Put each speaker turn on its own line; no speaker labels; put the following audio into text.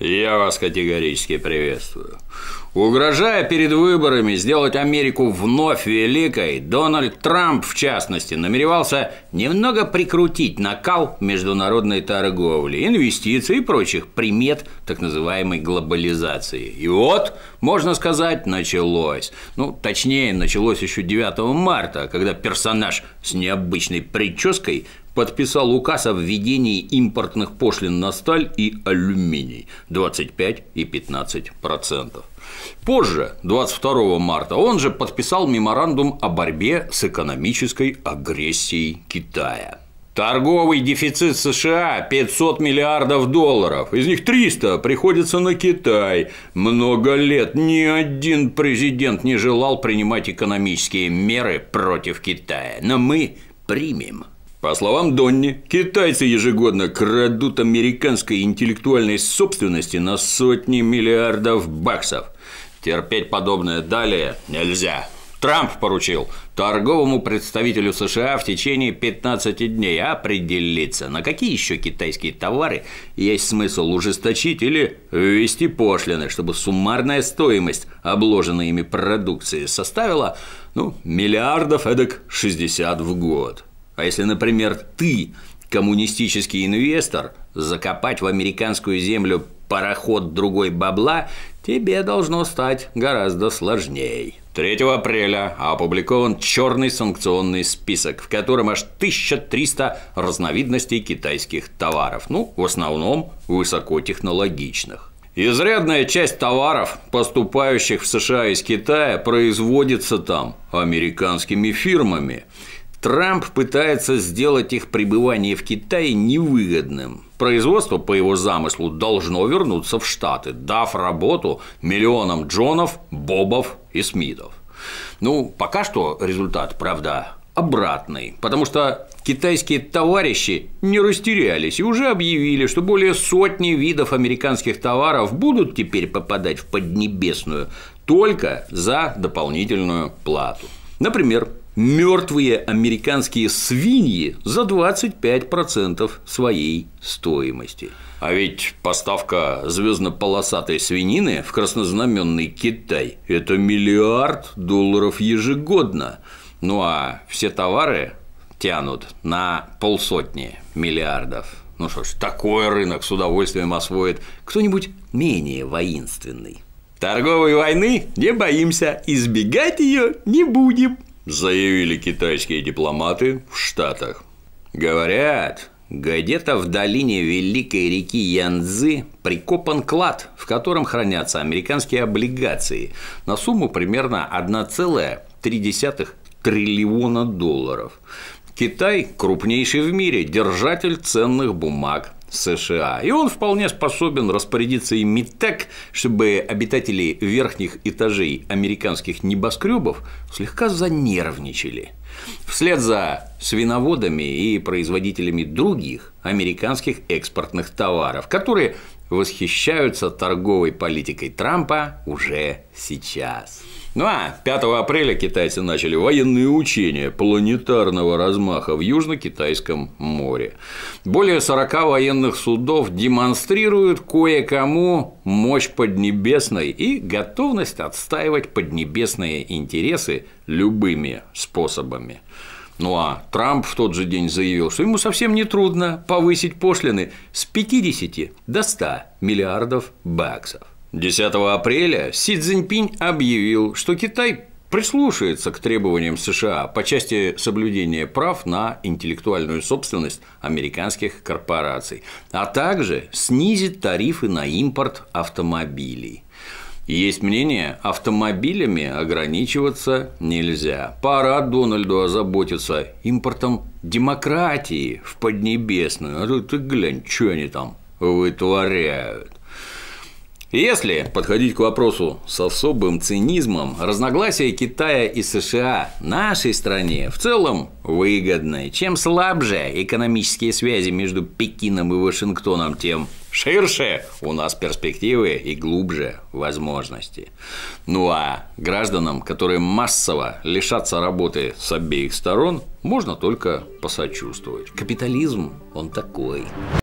Я вас категорически приветствую. Угрожая перед выборами сделать Америку вновь великой, Дональд Трамп, в частности, намеревался немного прикрутить накал международной торговли, инвестиций и прочих примет так называемой глобализации. И вот, можно сказать, началось. Ну, точнее, началось еще 9 марта, когда персонаж с необычной прической – подписал указ о введении импортных пошлин на сталь и алюминий 25 и 15 процентов. Позже, 22 марта, он же подписал меморандум о борьбе с экономической агрессией Китая. Торговый дефицит США 500 миллиардов долларов, из них 300 приходится на Китай. Много лет ни один президент не желал принимать экономические меры против Китая, но мы примем. По словам Донни, китайцы ежегодно крадут американской интеллектуальной собственности на сотни миллиардов баксов. Терпеть подобное далее нельзя. Трамп поручил торговому представителю США в течение 15 дней определиться, на какие еще китайские товары есть смысл ужесточить или ввести пошлины, чтобы суммарная стоимость обложенной ими продукции составила ну, миллиардов эдак 60 в год. А если, например, ты, коммунистический инвестор, закопать в американскую землю пароход другой бабла, тебе должно стать гораздо сложнее. 3 апреля опубликован черный санкционный список, в котором аж 1300 разновидностей китайских товаров, ну, в основном высокотехнологичных. Изрядная часть товаров, поступающих в США из Китая, производится там американскими фирмами. Трамп пытается сделать их пребывание в Китае невыгодным. Производство, по его замыслу, должно вернуться в Штаты, дав работу миллионам Джонов, Бобов и Смитов. Ну, пока что результат, правда, обратный, потому что китайские товарищи не растерялись и уже объявили, что более сотни видов американских товаров будут теперь попадать в Поднебесную только за дополнительную плату. Например, мертвые американские свиньи за 25% своей стоимости. А ведь поставка звездно-полосатой свинины в краснознаменный Китай – это миллиард долларов ежегодно. Ну а все товары тянут на полсотни миллиардов. Ну что ж, такой рынок с удовольствием освоит кто-нибудь менее воинственный. Торговой войны не боимся, избегать ее не будем заявили китайские дипломаты в Штатах. Говорят, где-то в долине великой реки Янцзы прикопан клад, в котором хранятся американские облигации на сумму примерно 1,3 триллиона долларов. Китай – крупнейший в мире держатель ценных бумаг. США. И он вполне способен распорядиться ими так, чтобы обитатели верхних этажей американских небоскребов слегка занервничали. Вслед за свиноводами и производителями других американских экспортных товаров, которые восхищаются торговой политикой Трампа уже сейчас. Ну а 5 апреля китайцы начали военные учения планетарного размаха в Южно-Китайском море. Более 40 военных судов демонстрируют кое-кому мощь Поднебесной и готовность отстаивать поднебесные интересы любыми способами. Ну а Трамп в тот же день заявил, что ему совсем не трудно повысить пошлины с 50 до 100 миллиардов баксов. 10 апреля Си Цзиньпинь объявил, что Китай прислушается к требованиям США по части соблюдения прав на интеллектуальную собственность американских корпораций, а также снизит тарифы на импорт автомобилей есть мнение, автомобилями ограничиваться нельзя. Пора Дональду озаботиться импортом демократии в Поднебесную. А ты, ты глянь, что они там вытворяют. Если подходить к вопросу с особым цинизмом, разногласия Китая и США нашей стране в целом выгодны. Чем слабже экономические связи между Пекином и Вашингтоном, тем ширше у нас перспективы и глубже возможности. Ну а гражданам, которые массово лишатся работы с обеих сторон, можно только посочувствовать. Капитализм он такой.